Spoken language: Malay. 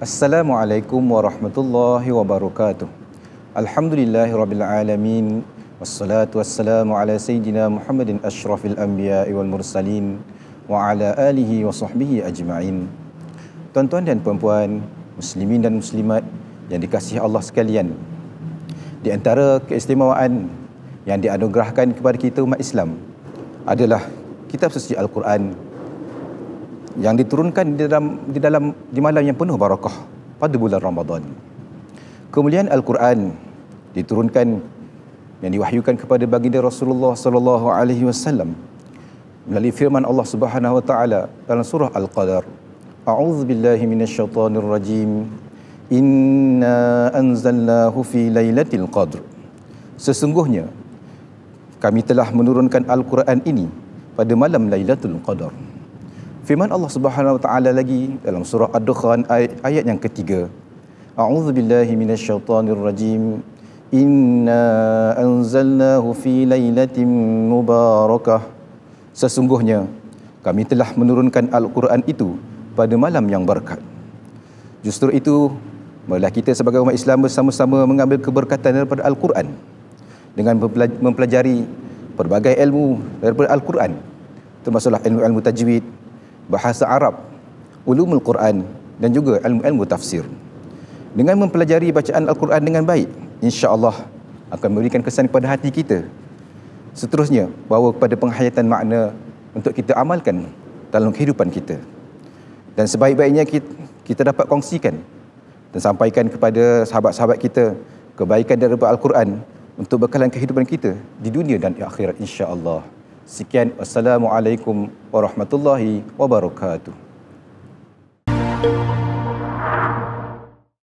Assalamualaikum warahmatullahi wabarakatuh. Alhamdulillahi rabbil alamin. Wassalatu wassalamu ala sayyidina Muhammadin asyrafil anbiya'i wal mursalin wa ala alihi wa sahbihi ajma'in. Tuan-tuan dan puan-puan, muslimin dan muslimat yang dikasih Allah sekalian. Di antara keistimewaan yang dianugerahkan kepada kita umat Islam adalah kitab suci Al-Quran yang diturunkan di dalam di dalam di malam yang penuh barakah pada bulan Ramadan. Kemudian Al-Quran diturunkan yang diwahyukan kepada baginda Rasulullah sallallahu alaihi wasallam melalui firman Allah Subhanahu wa taala dalam surah Al-Qadar. A'udzu billahi minasyaitonir rajim. Inna anzalnahu fi lailatul qadr. Sesungguhnya kami telah menurunkan Al-Quran ini pada malam Lailatul Qadar. Firman Allah Subhanahu Wa Taala lagi dalam surah Ad-Dukhan ayat, yang ketiga. A'udzu billahi minasyaitonir rajim. Inna anzalnahu fi lailatin mubarakah. Sesungguhnya kami telah menurunkan Al-Quran itu pada malam yang berkat. Justru itu Malah kita sebagai umat Islam bersama-sama mengambil keberkatan daripada Al-Quran dengan mempelajari pelbagai ilmu daripada Al-Quran termasuklah ilmu-ilmu tajwid, bahasa Arab, ulumul Quran dan juga ilmu-ilmu tafsir. Dengan mempelajari bacaan Al-Quran dengan baik, insya-Allah akan memberikan kesan kepada hati kita. Seterusnya, bawa kepada penghayatan makna untuk kita amalkan dalam kehidupan kita. Dan sebaik-baiknya kita, dapat kongsikan dan sampaikan kepada sahabat-sahabat kita kebaikan daripada Al-Quran untuk bekalan kehidupan kita di dunia dan di akhirat insya-Allah. Sekian Assalamualaikum warahmatullahi wabarakatuh. Thank you.